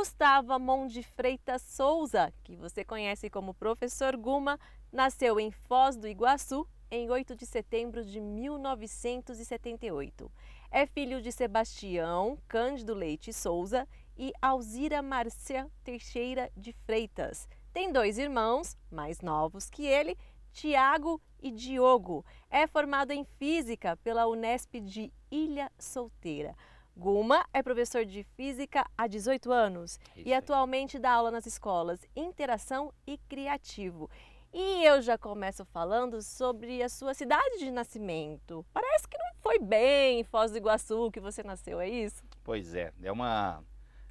Gustavo Amon de Freitas Souza, que você conhece como Professor Guma, nasceu em Foz do Iguaçu em 8 de setembro de 1978. É filho de Sebastião Cândido Leite Souza e Alzira Marcia Teixeira de Freitas. Tem dois irmãos, mais novos que ele, Tiago e Diogo. É formado em Física pela Unesp de Ilha Solteira. Guma é professor de física há 18 anos Isso e atualmente dá aula nas escolas Interação e Criativo. E eu já começo falando sobre a sua cidade de nascimento. Parece que não foi bem em Foz do Iguaçu que você nasceu, é isso? Pois é, é uma,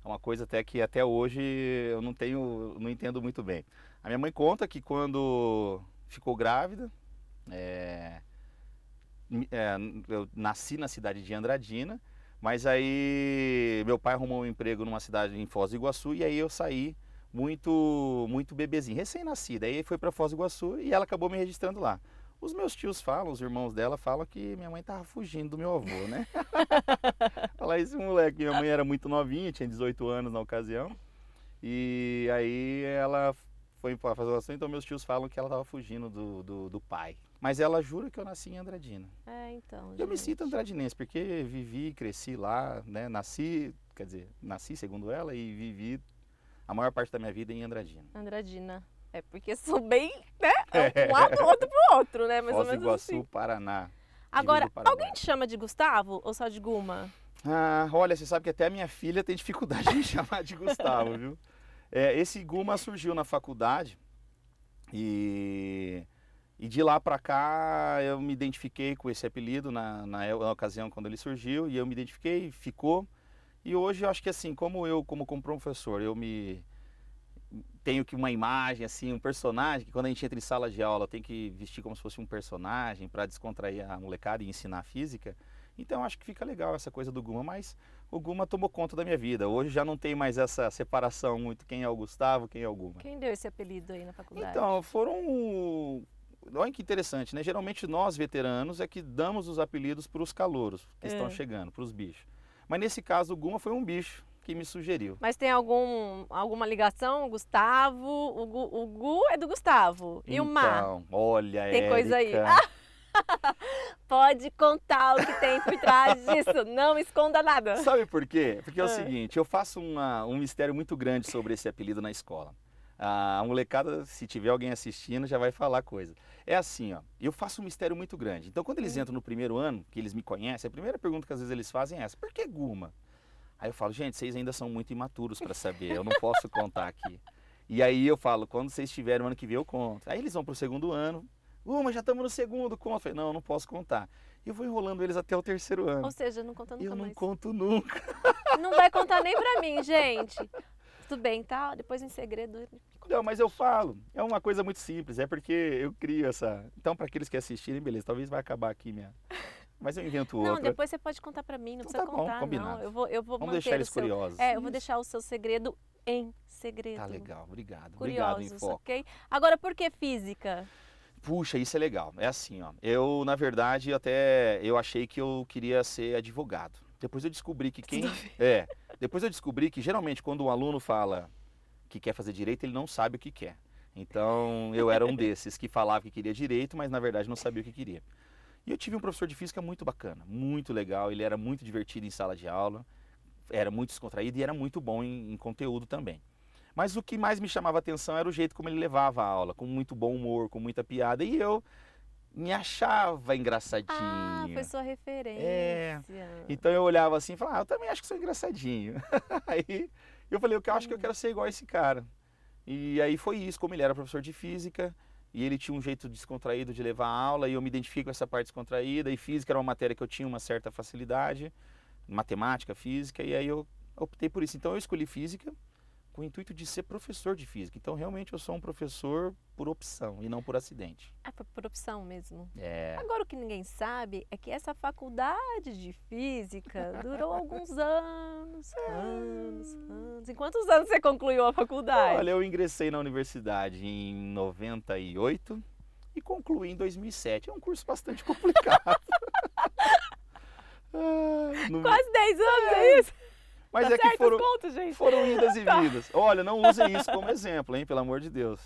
é uma coisa até que até hoje eu não tenho, não entendo muito bem. A minha mãe conta que quando ficou grávida, é, é, eu nasci na cidade de Andradina, mas aí meu pai arrumou um emprego numa cidade em Foz do Iguaçu e aí eu saí muito muito bebezinho, recém-nascida. Aí foi para Foz do Iguaçu e ela acabou me registrando lá. Os meus tios falam, os irmãos dela falam que minha mãe tava fugindo do meu avô, né? Fala esse moleque, minha mãe era muito novinha, tinha 18 anos na ocasião. E aí ela foi para Foz do Iguaçu, então meus tios falam que ela tava fugindo do, do, do pai, mas ela jura que eu nasci em Andradina. É, então. Eu me sinto andradinense, porque vivi, cresci lá, né? Nasci, quer dizer, nasci segundo ela e vivi a maior parte da minha vida em Andradina. Andradina. É porque sou bem, né? É. Um lado, outro pro outro, né? Mais Foz ou menos Iguaçu, assim. Paraná. Agora, alguém te chama de Gustavo ou só de Guma? Ah, olha, você sabe que até a minha filha tem dificuldade de me chamar de Gustavo, viu? É, esse Guma surgiu na faculdade e e de lá para cá eu me identifiquei com esse apelido na, na, na, ocasião quando ele surgiu e eu me identifiquei, ficou. E hoje eu acho que assim, como eu, como, como professor, eu me tenho que uma imagem assim, um personagem que quando a gente entra em sala de aula tem que vestir como se fosse um personagem para descontrair a molecada e ensinar física. Então acho que fica legal essa coisa do Guma, mas o Guma tomou conta da minha vida. Hoje já não tem mais essa separação muito quem é o Gustavo, quem é o Guma. Quem deu esse apelido aí na faculdade? Então, foram olha que interessante, né? Geralmente nós, veteranos, é que damos os apelidos para os calouros que é. estão chegando, para os bichos. Mas nesse caso, o Guma foi um bicho que me sugeriu. Mas tem algum, alguma ligação? Gustavo, o Gu, o Gu é do Gustavo. E então, o Mar? Olha, Tem Érica. coisa aí. Pode contar o que tem por trás disso, não esconda nada. Sabe por quê? Porque é o ah. seguinte, eu faço uma, um mistério muito grande sobre esse apelido na escola. A molecada, se tiver alguém assistindo, já vai falar coisa. É assim, ó. Eu faço um mistério muito grande. Então, quando eles hum. entram no primeiro ano, que eles me conhecem, a primeira pergunta que às vezes eles fazem é essa: por que Guma? Aí eu falo, gente, vocês ainda são muito imaturos para saber. Eu não posso contar aqui. E aí eu falo, quando vocês tiverem ano que vem, eu conto. Aí eles vão pro segundo ano. Guma, já estamos no segundo, conta. Eu falei, não, eu não posso contar. E eu vou enrolando eles até o terceiro ano. Ou seja, não conta nunca eu mais. não conto nunca. Não vai contar nem para mim, gente tudo bem, tá? Depois em segredo não, mas eu falo. É uma coisa muito simples. É porque eu crio essa. Então, para aqueles que assistirem, beleza, talvez vai acabar aqui minha. Mas eu invento outra. Não, depois você pode contar para mim, não então, precisa tá contar, bom, combinado. não. Eu vou, eu vou Vamos deixar eles seu... curiosos. É, eu Isso. vou deixar o seu segredo em segredo. Tá legal, obrigado. Curiosos, obrigado, Info. ok? Agora, por que física? Puxa, isso é legal. É assim, ó. Eu, na verdade, até eu achei que eu queria ser advogado. Depois eu descobri que quem é, depois eu descobri que geralmente quando um aluno fala que quer fazer direito, ele não sabe o que quer. Então eu era um desses que falava que queria direito, mas na verdade não sabia o que queria. E eu tive um professor de física muito bacana, muito legal, ele era muito divertido em sala de aula, era muito descontraído e era muito bom em, em conteúdo também. Mas o que mais me chamava atenção era o jeito como ele levava a aula, com muito bom humor, com muita piada, e eu me achava engraçadinho. Ah, foi sua referência. É. Então eu olhava assim e falava, ah, eu também acho que sou engraçadinho. Aí eu falei, eu acho que eu uhum. quero ser igual a esse cara. E aí foi isso, como ele era professor de física e ele tinha um jeito descontraído de levar a aula e eu me identifiquei com essa parte descontraída e física era uma matéria que eu tinha uma certa facilidade, matemática, física, e aí eu optei por isso. Então eu escolhi física com o intuito de ser professor de física. Então, realmente, eu sou um professor por opção e não por acidente. Ah, por opção mesmo. É. Agora, o que ninguém sabe é que essa faculdade de física durou alguns anos, é. anos, anos. Em quantos anos você concluiu a faculdade? Olha, eu ingressei na universidade em 98 e concluí em 2007. É um curso bastante complicado. ah, no... Quase 10 anos, é, é isso? Mas tá é que foram, pontos, foram idas e tá. vindas. Olha, não usem isso como exemplo, hein? Pelo amor de Deus.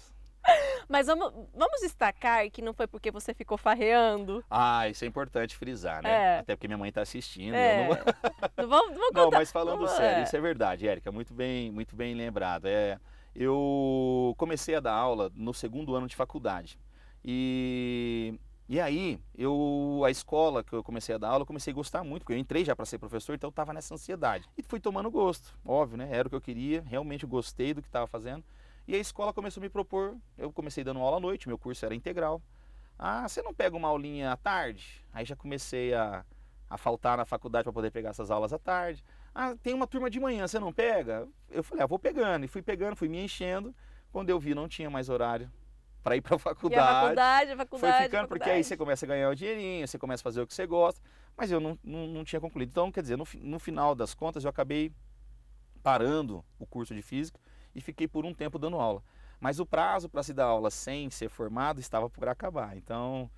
Mas vamos, vamos destacar que não foi porque você ficou farreando. Ah, isso é importante frisar, né? É. Até porque minha mãe está assistindo. É. Não... não... vamos, contar. Não, mas falando sério, é. isso é verdade, Érica. Muito bem, muito bem lembrado. É, eu comecei a dar aula no segundo ano de faculdade. E e aí, eu, a escola que eu comecei a dar aula, eu comecei a gostar muito, porque eu entrei já para ser professor, então eu estava nessa ansiedade. E fui tomando gosto, óbvio, né? Era o que eu queria, realmente gostei do que estava fazendo. E a escola começou a me propor, eu comecei dando aula à noite, meu curso era integral. Ah, você não pega uma aulinha à tarde? Aí já comecei a, a faltar na faculdade para poder pegar essas aulas à tarde. Ah, tem uma turma de manhã, você não pega? Eu falei, ah, vou pegando. E fui pegando, fui me enchendo. Quando eu vi, não tinha mais horário para ir para a faculdade. faculdade, Foi ficando, porque aí você começa a ganhar o dinheirinho, você começa a fazer o que você gosta, mas eu não, não, não tinha concluído. Então, quer dizer, no, no final das contas, eu acabei parando o curso de física e fiquei por um tempo dando aula. Mas o prazo para se dar aula sem ser formado estava por acabar. Então,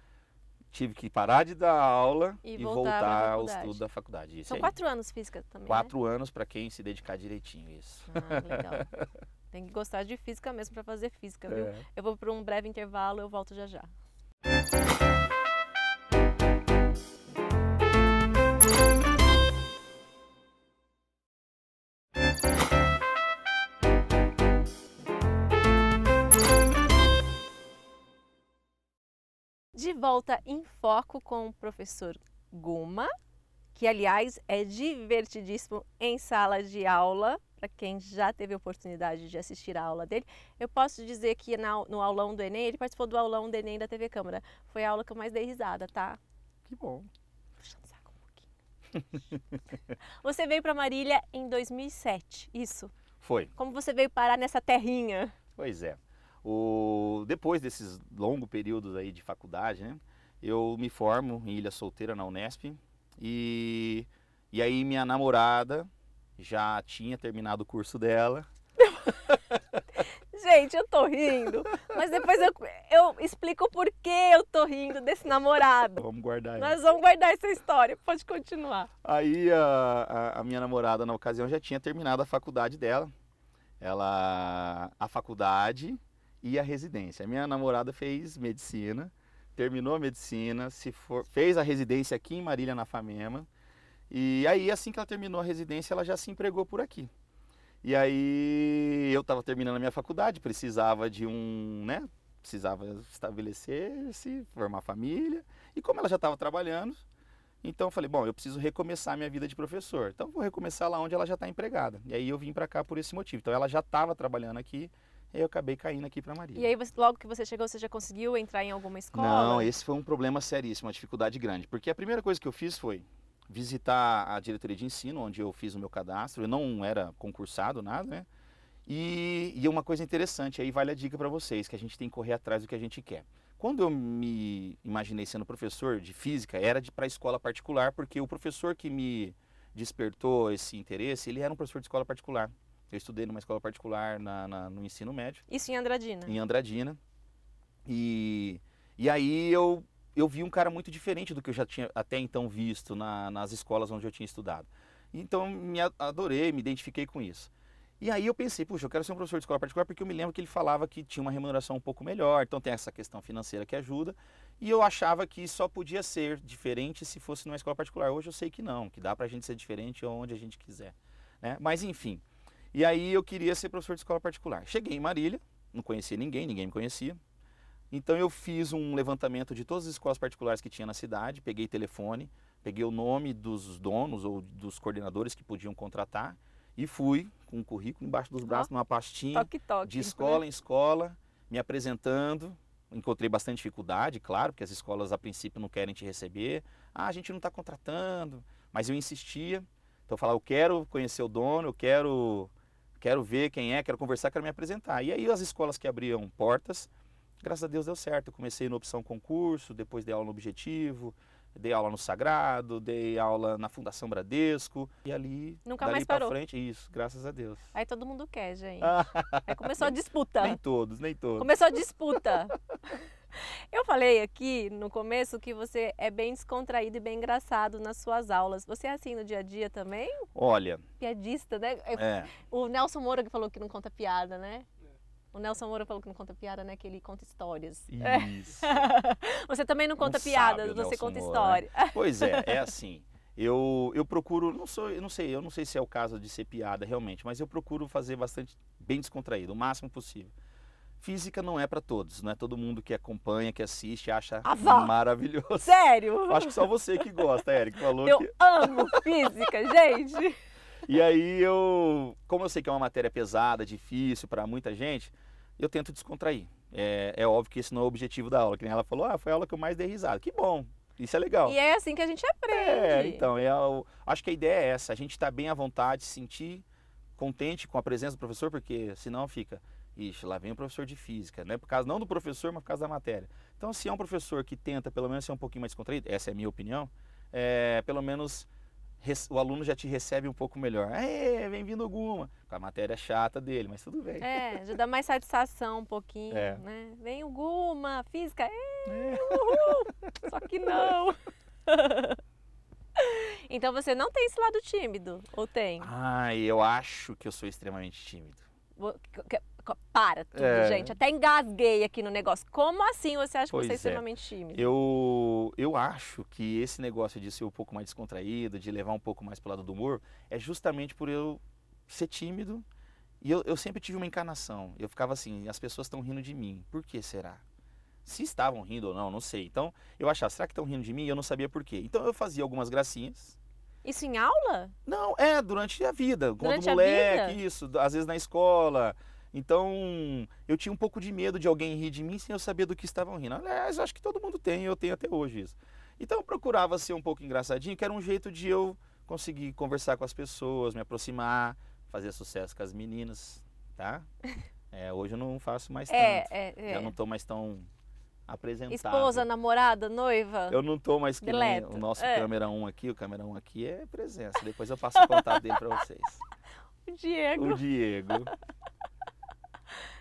tive que parar de dar aula e, e voltar, ao estudo da faculdade. Isso São aí. quatro anos física também. Né? Quatro né? anos para quem se dedicar direitinho isso. Ah, legal. Tem que gostar de física mesmo para fazer física, viu? É. Eu vou para um breve intervalo, eu volto já já. De volta em foco com o professor Guma, que aliás é divertidíssimo em sala de aula, para quem já teve a oportunidade de assistir a aula dele, eu posso dizer que na, no aulão do Enem, ele participou do aulão do Enem da TV Câmara. Foi a aula que eu mais dei risada, tá? Que bom. um pouquinho. você veio para Marília em 2007, isso? Foi. Como você veio parar nessa terrinha? Pois é. O... Depois desses longos períodos aí de faculdade, né? Eu me formo em Ilha Solteira na Unesp e, e aí minha namorada já tinha terminado o curso dela. Gente, eu tô rindo, mas depois eu, eu explico por que eu tô rindo desse namorado. Vamos guardar Nós vamos guardar essa história, pode continuar. Aí a, a, a minha namorada, na ocasião, já tinha terminado a faculdade dela. Ela, a faculdade e a residência. A minha namorada fez medicina, terminou a medicina, se for, fez a residência aqui em Marília, na Famema e aí, assim que ela terminou a residência, ela já se empregou por aqui. E aí, eu estava terminando a minha faculdade, precisava de um, né? Precisava estabelecer-se, formar família. E como ela já estava trabalhando, então eu falei, bom, eu preciso recomeçar minha vida de professor. Então vou recomeçar lá onde ela já está empregada. E aí eu vim para cá por esse motivo. Então ela já estava trabalhando aqui, e eu acabei caindo aqui para Maria. E aí, você, logo que você chegou, você já conseguiu entrar em alguma escola? Não, esse foi um problema seríssimo, uma dificuldade grande. Porque a primeira coisa que eu fiz foi, visitar a diretoria de ensino, onde eu fiz o meu cadastro. Eu não era concursado, nada, né? E, e uma coisa interessante, aí vale a dica para vocês, que a gente tem que correr atrás do que a gente quer. Quando eu me imaginei sendo professor de física, era de para escola particular, porque o professor que me despertou esse interesse, ele era um professor de escola particular. Eu estudei numa escola particular na, na, no ensino médio. Isso em Andradina? Em Andradina. E, e aí eu eu vi um cara muito diferente do que eu já tinha até então visto na, nas escolas onde eu tinha estudado. Então me adorei, me identifiquei com isso. E aí eu pensei, puxa, eu quero ser um professor de escola particular porque eu me lembro que ele falava que tinha uma remuneração um pouco melhor, então tem essa questão financeira que ajuda. E eu achava que só podia ser diferente se fosse numa escola particular. Hoje eu sei que não, que dá para a gente ser diferente onde a gente quiser. Né? Mas enfim. E aí eu queria ser professor de escola particular. Cheguei em Marília, não conhecia ninguém, ninguém me conhecia. Então eu fiz um levantamento de todas as escolas particulares que tinha na cidade, peguei telefone, peguei o nome dos donos ou dos coordenadores que podiam contratar e fui com o um currículo embaixo dos braços, numa pastinha, toque, toque, de escola né? em escola, me apresentando. Encontrei bastante dificuldade, claro, porque as escolas a princípio não querem te receber. Ah, a gente não está contratando. Mas eu insistia. Então eu falava, eu quero conhecer o dono, eu quero, quero ver quem é, quero conversar, quero me apresentar. E aí as escolas que abriam portas, graças a Deus deu certo. Eu comecei na opção concurso, depois dei aula no Objetivo, dei aula no Sagrado, dei aula na Fundação Bradesco e ali nunca mais parou. frente, isso, graças a Deus. Aí todo mundo quer, gente. Aí começou a disputa. Nem todos, nem todos. Começou a disputa. Eu falei aqui no começo que você é bem descontraído e bem engraçado nas suas aulas. Você é assim no dia a dia também? Olha. Piadista, né? É. O Nelson Moura que falou que não conta piada, né? O Nelson Moura falou que não conta piada, né? Que ele conta histórias. Isso. É. você também não conta piadas, você Nelson conta histórias. Né? história. Pois é, é assim. Eu, eu procuro, não sou, eu não sei, eu não sei se é o caso de ser piada realmente, mas eu procuro fazer bastante bem descontraído, o máximo possível. Física não é para todos, não é todo mundo que acompanha, que assiste, acha ah, maravilhoso. Sério? Acho que só você que gosta, Eric, falou Eu que... amo física, gente. E aí eu, como eu sei que é uma matéria pesada, difícil para muita gente, eu tento descontrair. É, é, óbvio que esse não é o objetivo da aula. Que nem ela falou, ah, foi a aula que eu mais dei risada. Que bom, isso é legal. E é assim que a gente aprende. É, então, é, eu acho que a ideia é essa, a gente está bem à vontade, sentir contente com a presença do professor, porque senão fica, ixi, lá vem o professor de física, né? Por causa não do professor, mas por causa da matéria. Então, se é um professor que tenta pelo menos ser um pouquinho mais descontraído, essa é a minha opinião, é, pelo menos o aluno já te recebe um pouco melhor. É, bem-vindo alguma. Com a matéria chata dele, mas tudo bem. É, já dá mais satisfação um pouquinho, é. né? Vem alguma, física, é, só que não. então você não tem esse lado tímido, ou tem? Ah, eu acho que eu sou extremamente tímido. Para tudo, é. gente. Até engasguei aqui no negócio. Como assim você acha pois que você é, é extremamente tímido? Eu, eu acho que esse negócio de ser um pouco mais descontraído, de levar um pouco mais pro lado do humor, é justamente por eu ser tímido. E eu, eu sempre tive uma encarnação. Eu ficava assim, as pessoas estão rindo de mim. Por que será? Se estavam rindo ou não, não sei. Então, eu achava, será que estão rindo de mim? E eu não sabia por quê. Então, eu fazia algumas gracinhas isso em aula? Não, é durante a vida. Durante quando moleque, vida? isso, às vezes na escola. Então, eu tinha um pouco de medo de alguém rir de mim sem eu saber do que estavam rindo. Aliás, acho que todo mundo tem, eu tenho até hoje isso. Então, eu procurava ser um pouco engraçadinho, que era um jeito de eu conseguir conversar com as pessoas, me aproximar, fazer sucesso com as meninas, tá? É, hoje eu não faço mais é, tanto. É, é. Eu não estou mais tão apresentável. Esposa, namorada, noiva? Eu não tô mais que nem o nosso é. câmera 1 aqui, o câmera 1 aqui é presença. Depois eu passo o contato dele para vocês. O Diego. O Diego.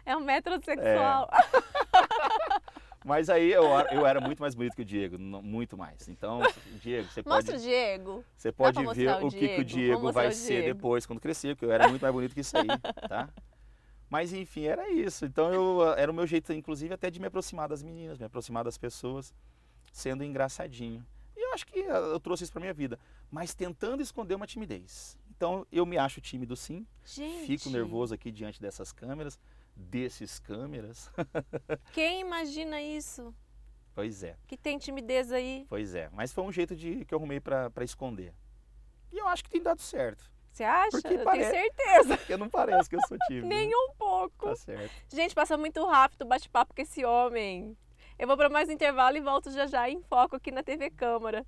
É um metrosexual. É. Mas aí eu, eu era muito mais bonito que o Diego, muito mais. Então, Diego, você pode. Mostra o Diego. Você pode ver o, o que, que, o Diego vai ser depois quando crescer, porque eu era muito mais bonito que isso aí, tá? Mas enfim, era isso. Então eu ah, era o meu jeito, inclusive, até de me aproximar das meninas, me aproximar das pessoas, sendo engraçadinho. E eu acho que ah, eu trouxe isso para minha vida, mas tentando esconder uma timidez. Então eu me acho tímido sim. Gente. Fico nervoso aqui diante dessas câmeras, desses câmeras. Quem imagina isso? Pois é. Que tem timidez aí. Pois é, mas foi um jeito de que eu arrumei para esconder. E eu acho que tem dado certo. Você acha? Porque eu parece, tenho certeza. Porque não parece que eu sou tímido. Né? Nem um pouco. Tá certo. Gente, passa muito rápido o bate-papo com esse homem. Eu vou para mais um intervalo e volto já já em foco aqui na TV Câmara.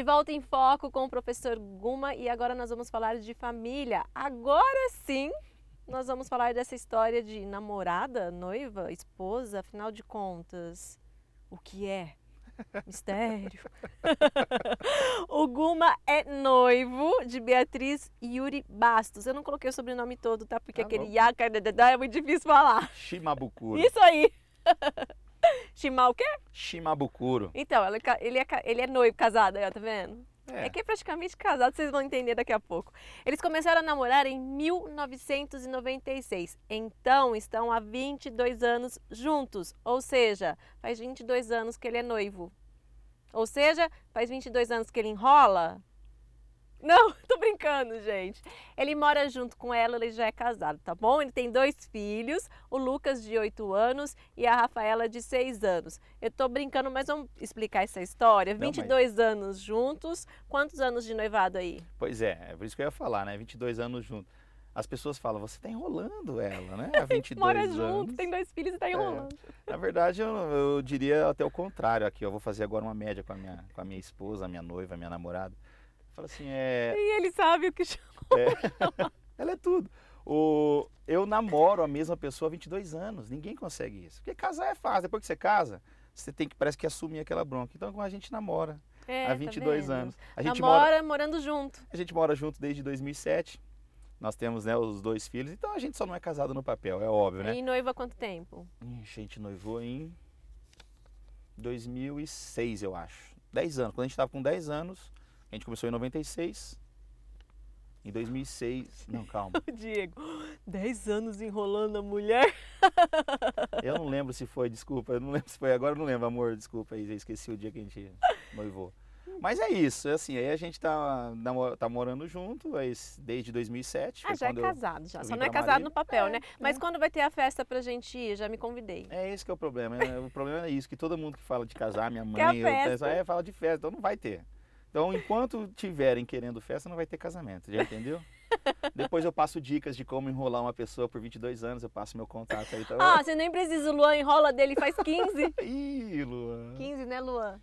De volta em foco com o professor Guma e agora nós vamos falar de família. Agora sim, nós vamos falar dessa história de namorada, noiva, esposa, afinal de contas, o que é? Mistério. o Guma é noivo de Beatriz Yuri Bastos. Eu não coloquei o sobrenome todo, tá? Porque ah, aquele Yaka é muito difícil falar. Shimabukuro. Isso aí. Shima o quê? Shimabukuro. Então, é ele, é, ele é noivo, casado, aí, tá vendo? É. é que é praticamente casado, vocês vão entender daqui a pouco. Eles começaram a namorar em 1996, então estão há 22 anos juntos, ou seja, faz 22 anos que ele é noivo. Ou seja, faz 22 anos que ele enrola, não, tô brincando, gente. Ele mora junto com ela, ele já é casado, tá bom? Ele tem dois filhos, o Lucas de 8 anos e a Rafaela de 6 anos. Eu tô brincando, mas vamos explicar essa história. 22 mas... anos juntos, quantos anos de noivado aí? Pois é, é por isso que eu ia falar, né? 22 anos juntos. As pessoas falam, você tá enrolando ela, né? Há 22 Mora anos. junto, tem dois filhos e tá é. enrolando. É. Na verdade, eu, eu diria até o contrário aqui. Eu vou fazer agora uma média com a minha, com a minha esposa, a minha noiva, a minha namorada. Fala assim, é... E ele sabe o que chama. É. Ela é tudo. O... Eu namoro a mesma pessoa há 22 anos. Ninguém consegue isso. Porque casar é fácil. Depois que você casa, você tem que, parece que, assumir aquela bronca. Então, a gente namora é, há 22 tá anos. A gente namora mora... morando junto. A gente mora junto desde 2007. Nós temos né, os dois filhos, então a gente só não é casado no papel, é óbvio, né? E noiva há quanto tempo? Ixi, a gente noivou em 2006, eu acho. 10 anos. Quando a gente estava com 10 anos, a gente começou em 96. Em 2006. Não, calma. Diego, 10 anos enrolando a mulher. eu não lembro se foi, desculpa. Eu não lembro se foi agora, eu não lembro, amor. Desculpa aí, esqueci o dia que a gente noivou. Mas é isso, é assim, aí a gente tá, tá morando junto é desde 2007. Ah, já é casado, já. Só não é casado no papel, é, né? É. Mas é. quando vai ter a festa pra gente ir, já me convidei. É esse que é o problema. Né? o problema é isso, que todo mundo que fala de casar, minha mãe, Eu, é, fala de festa, então não vai ter. Então, enquanto tiverem querendo festa, não vai ter casamento, já entendeu? Depois eu passo dicas de como enrolar uma pessoa por 22 anos, eu passo meu contato aí também. Tá? Ah, você nem precisa, o Luan enrola dele faz 15. Ih, Luan. 15, né, Luan?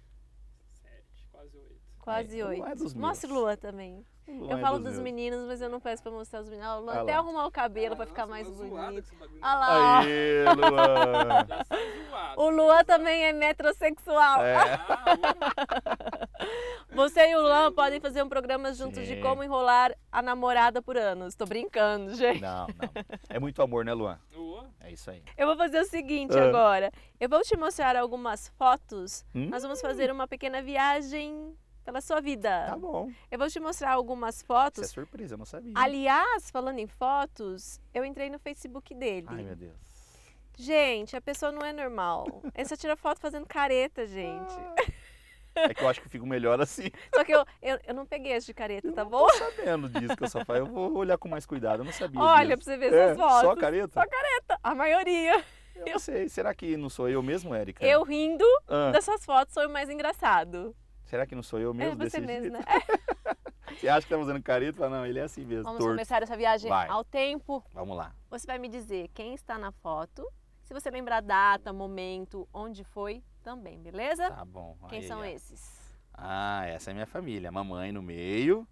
7, quase 8. Quase 8. é, é Mostra o Luan também eu é falo dos, meninos, mas eu não peço pra mostrar os meninos. Luan, até arrumar o cabelo ah, pra ficar nossa, mais é bonito. Olha ah, lá. Aê, Luan. o né? Luan também é metrosexual. É. Você e o Luan podem fazer um programa juntos Sim. de como enrolar a namorada por anos. Tô brincando, gente. Não, não. É muito amor, né, Luan? É isso aí. Eu vou fazer o seguinte ah. agora. Eu vou te mostrar algumas fotos. Hum. Nós vamos fazer uma pequena viagem pela sua vida. Tá bom. Eu vou te mostrar algumas fotos. Isso é surpresa, eu não sabia. Aliás, falando em fotos, eu entrei no Facebook dele. Ai, meu Deus. Gente, a pessoa não é normal. Ele só tira foto fazendo careta, gente. Ah. É que eu acho que eu fico melhor assim. Só que eu, eu, eu não peguei as de careta, eu tá bom? Eu tô sabendo disso que eu só faço. Eu vou olhar com mais cuidado, eu não sabia Olha, disso. pra você ver é, essas fotos. Só careta? Só careta, a maioria. Eu, eu sei, será que não sou eu mesmo, Érica? Eu rindo ah. suas fotos sou o mais engraçado. Será que não sou eu é mesmo? É você desse mesmo, jeito? né? você acha que tá usando careta? não, ele é assim mesmo. Vamos torto. começar essa viagem vai. ao tempo. Vamos lá. Você vai me dizer quem está na foto, se você lembrar a data, momento, onde foi, também, beleza? Tá bom. Quem são aí. esses? Ah, essa é minha família. Mamãe no meio.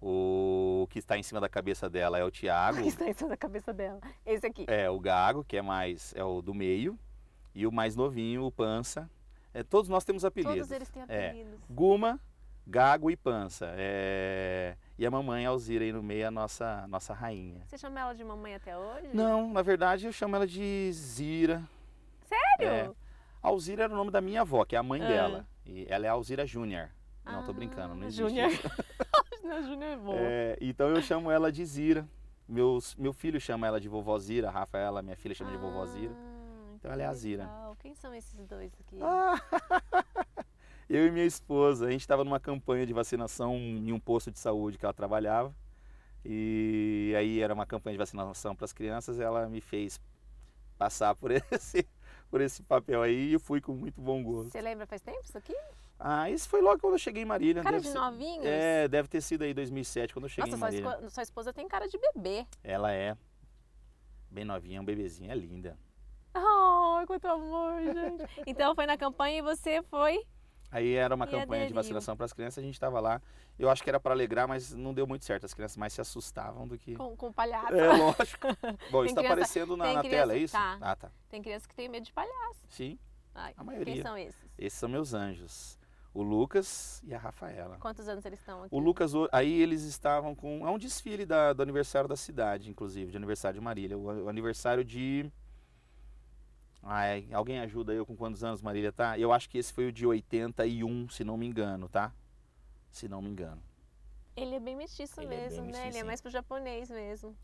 O que está em cima da cabeça dela é o Tiago. O que está em cima da cabeça dela? Esse aqui. É, o Gago, que é mais. é o do meio. E o mais novinho, o Pança, é, todos nós temos apelidos. Todos eles têm é, apelidos. É, Guma, Gago e Pança. É... E a mamãe Alzira aí no meio, a nossa, nossa rainha. Você chama ela de mamãe até hoje? Não, na verdade eu chamo ela de Zira. Sério? É. Alzira era o nome da minha avó, que é a mãe ah. dela. E ela é Alzira Júnior. Não, ah, tô brincando, não existe. Júnior. Alzira Júnior é boa. É, então eu chamo ela de Zira. Meus, meu filho chama ela de vovó Zira, a Rafaela, minha filha chama ah. de vovó ah. Zira. Então ela é a Zira. Legal. Quem são esses dois aqui? Ah, eu e minha esposa, a gente estava numa campanha de vacinação em um posto de saúde que ela trabalhava. E aí era uma campanha de vacinação para as crianças, ela me fez passar por esse, por esse papel aí e eu fui com muito bom gosto. Você lembra faz tempo isso aqui? Ah, isso foi logo quando eu cheguei em Marília. Cara deve de ser, É, deve ter sido aí 2007, quando eu cheguei Nossa, em Marília. Nossa, sua esposa tem cara de bebê. Ela é. Bem novinha, um bebezinho, é linda amor, quanto amor, gente. Então foi na campanha e você foi? Aí era uma e campanha aderiu. de vacinação para as crianças, a gente estava lá. Eu acho que era para alegrar, mas não deu muito certo. As crianças mais se assustavam do que. Com, com palhaço. É, lógico. Bom, está aparecendo na, na tela, é isso? Tá. Ah, tá. Tem crianças que têm medo de palhaço. Sim. Ai, a maioria. Quem são esses? Esses são meus anjos. O Lucas e a Rafaela. Quantos anos eles estão aqui? O Lucas, aí eles estavam com. É um desfile da, do aniversário da cidade, inclusive, de aniversário de Marília. o aniversário de Ai, ah, é. alguém ajuda eu com quantos anos Marília tá? Eu acho que esse foi o de 81, se não me engano, tá? Se não me engano. Ele é bem mestiço ele mesmo, é bem né? Mestiço, ele é mais pro japonês mesmo.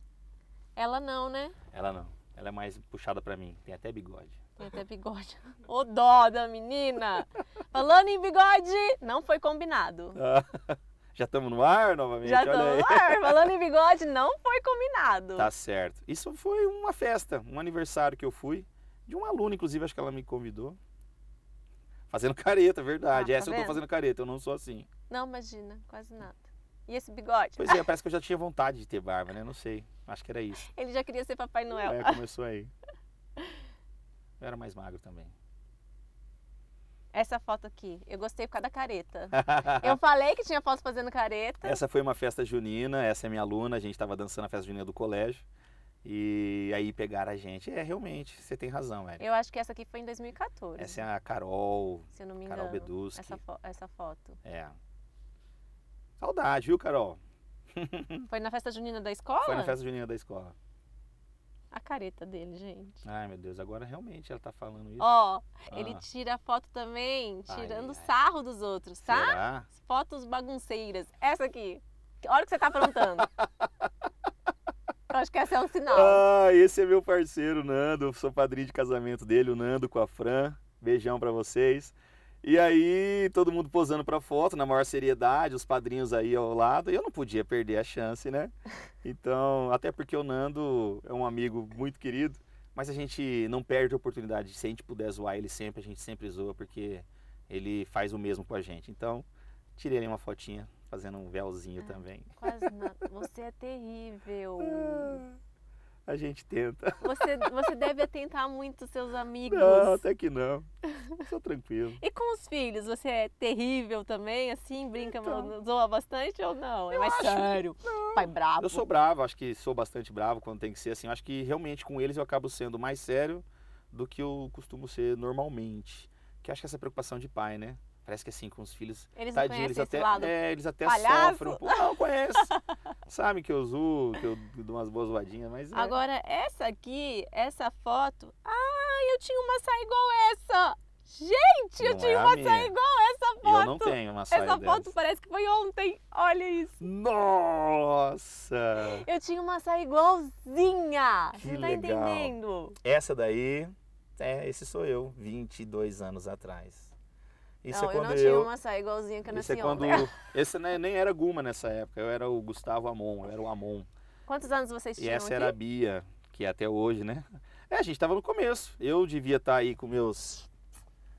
Ela não, né? Ela não. Ela é mais puxada para mim. Tem até bigode. Tem até bigode. Ô dó da menina! Falando em bigode, não foi combinado. Já estamos no ar novamente? Já estamos no ar. Falando em bigode, não foi combinado. Tá certo. Isso foi uma festa, um aniversário que eu fui. De um aluno, inclusive, acho que ela me convidou. Fazendo careta, verdade. Ah, tá Essa vendo? eu tô fazendo careta, eu não sou assim. Não, imagina, quase nada. E esse bigode? Pois é, parece que eu já tinha vontade de ter barba, né? Não sei. Acho que era isso. Ele já queria ser Papai é, Noel. É, começou aí. Eu era mais magro também. Essa foto aqui, eu gostei por causa da careta. eu falei que tinha foto fazendo careta. Essa foi uma festa junina, essa é minha aluna, a gente estava dançando a festa junina do colégio. E aí pegaram a gente. É, realmente, você tem razão, velho. Eu acho que essa aqui foi em 2014. Essa é a Carol. Se eu não me engano. Carol Beduski Essa, fo essa foto. É. Saudade, viu, Carol? Foi na festa junina da escola? Foi na festa junina da escola. A careta dele, gente. Ai, meu Deus, agora realmente ela tá falando isso. Ó, oh, ah. ele tira foto também, tirando ai, ai. sarro dos outros, tá? Será? Fotos bagunceiras. Essa aqui. Olha o que você tá aprontando. Acho que esse é um sinal. Ah, esse é meu parceiro, Nando. Eu sou padrinho de casamento dele, o Nando com a Fran. Beijão para vocês. E aí, todo mundo posando pra foto, na maior seriedade, os padrinhos aí ao lado. E eu não podia perder a chance, né? Então, até porque o Nando é um amigo muito querido, mas a gente não perde a oportunidade. Se a gente puder zoar ele sempre, a gente sempre zoa, porque ele faz o mesmo com a gente. Então, tirei uma fotinha fazendo um véuzinho ah, também. Quase nada. Você é terrível. Ah, a gente tenta. Você, você deve atentar muito seus amigos. Não, até que não. Sou tranquilo. E com os filhos, você é terrível também, assim, brinca, então, zoa bastante ou não? É mais acho, sério. Pai bravo. Eu sou bravo, acho que sou bastante bravo quando tem que ser assim. Acho que realmente com eles eu acabo sendo mais sério do que eu costumo ser normalmente. Que acho que essa preocupação de pai, né? Parece que assim, com os filhos. Eles não eles até, é, eles até palhaço. sofrem um pouco. Não, conhece. Sabe que eu zoo, que eu dou umas boas voadinhas, mas. É. Agora, é. essa aqui, essa foto. Ah, eu tinha uma saia igual essa! Gente, não eu tinha é uma saia igual essa foto. Eu não tenho uma saia Essa dessa. foto parece que foi ontem. Olha isso. Nossa! Eu tinha uma saia igualzinha. Que Você tá entendendo? Essa daí, é, esse sou eu, 22 anos atrás. É não, é eu não tinha uma um açaí igualzinho que eu é nasci é quando... Esse né, nem era Guma nessa época, eu era o Gustavo Amon, eu era o Amon. Quantos anos vocês tinham E essa aqui? era a Bia, que é até hoje, né? É, a gente estava no começo. Eu devia estar tá aí com meus...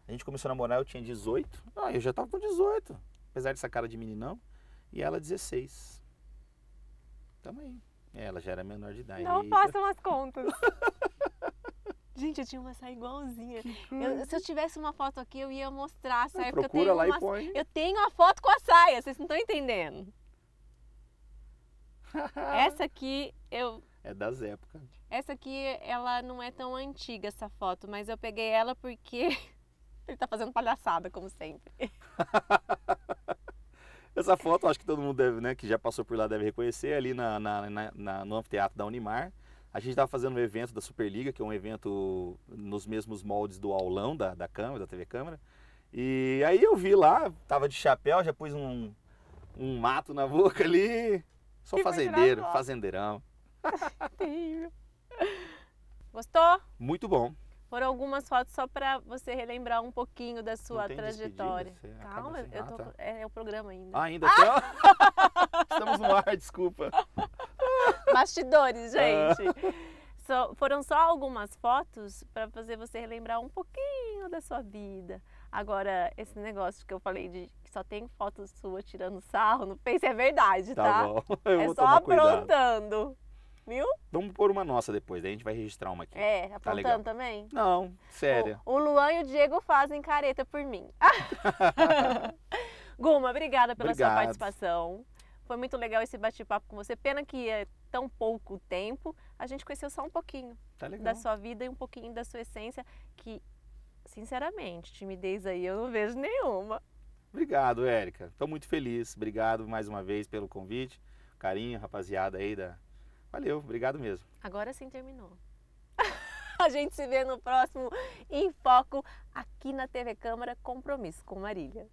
A gente começou a namorar, eu tinha 18. Ah, eu já estava com 18. Apesar dessa cara de meninão. E ela 16. Tamo aí. Ela já era menor de idade. Não façam as contas. Gente, eu tinha uma saia igualzinha. Eu, se eu tivesse uma foto aqui, eu ia mostrar a saia. Eu eu tenho lá uma, e põe. Eu tenho uma foto com a saia, vocês não estão entendendo. essa aqui, eu... É das épocas. Essa aqui, ela não é tão antiga, essa foto. Mas eu peguei ela porque... Ele tá fazendo palhaçada, como sempre. Essa foto, acho que todo mundo deve, né, que já passou por lá deve reconhecer, ali na, na, na, no anfiteatro da Unimar. A gente estava fazendo um evento da Superliga, que é um evento nos mesmos moldes do aulão da, da da TV Câmara. E aí eu vi lá, tava de chapéu, já pus um, um mato na boca ali. Sou fazendeiro, fazendeirão. Gostou? Muito bom. Foram algumas fotos só para você relembrar um pouquinho da sua trajetória. Calma, assim. eu ah, tô, tá. é, é, o programa ainda. Ah, ainda ah! Tem... Estamos no ar, desculpa. Bastidores, ah. gente. So, foram só algumas fotos para fazer você relembrar um pouquinho da sua vida. Agora, esse negócio que eu falei de que só tem foto sua tirando sarro não pense é verdade, tá? tá? Bom. Eu é vou só tomar aprontando. Viu? Vamos pôr uma nossa depois, daí a gente vai registrar uma aqui. É, tá aprontando tá também? Não, sério. O, o Luan e o Diego fazem careta por mim. Guma, obrigada pela Obrigado. sua participação. Foi muito legal esse bate-papo com você. Pena que ia é tão pouco tempo, a gente conheceu só um pouquinho tá da sua vida e um pouquinho da sua essência, que, sinceramente, timidez aí eu não vejo nenhuma. Obrigado, Érica. Estou muito feliz. Obrigado mais uma vez pelo convite. Carinho, rapaziada aí da. Valeu, obrigado mesmo. Agora sim terminou. a gente se vê no próximo Em Foco aqui na TV Câmara Compromisso com Marília.